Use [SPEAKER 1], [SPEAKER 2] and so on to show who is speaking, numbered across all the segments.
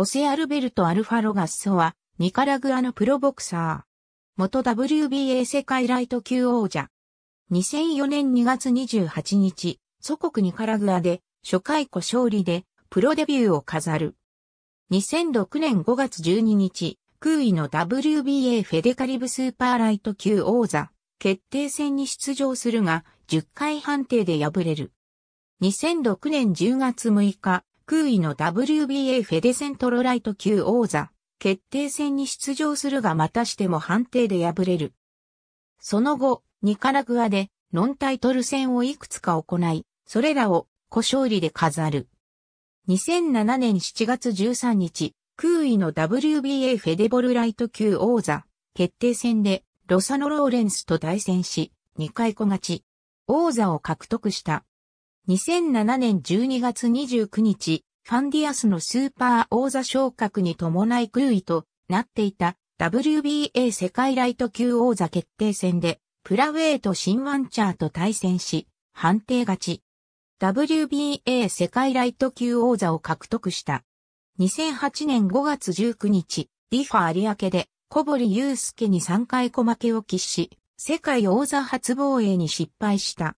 [SPEAKER 1] ホセ・アルベルト・アルファロガッソは、ニカラグアのプロボクサー。元 WBA 世界ライト級王者。2004年2月28日、祖国ニカラグアで、初回故勝利で、プロデビューを飾る。2006年5月12日、空位の WBA フェデカリブスーパーライト級王座、決定戦に出場するが、10回判定で敗れる。2006年10月6日、空位の WBA フェデセントロライト級王座決定戦に出場するがまたしても判定で敗れる。その後、ニカラグアでノンタイトル戦をいくつか行い、それらを小勝利で飾る。2007年7月13日、空位の WBA フェデボルライト級王座決定戦でロサノ・ローレンスと対戦し、2回小勝ち。王座を獲得した。2007年12月29日、ファンディアスのスーパー王座昇格に伴い空位となっていた WBA 世界ライト級王座決定戦でプラウェイとシンワンチャーと対戦し判定勝ち。WBA 世界ライト級王座を獲得した。2008年5月19日、ディファ有明で小堀祐介に3回小負けを喫し、世界王座初防衛に失敗した。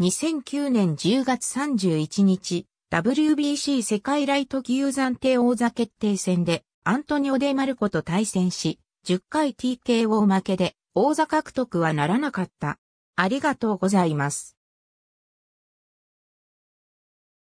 [SPEAKER 1] 2009年10月31日、WBC 世界ライト級暫定王座決定戦で、アントニオ・デ・マルコと対戦し、10回 TKO 負けで、王座獲得はならなかった。ありがとうございます。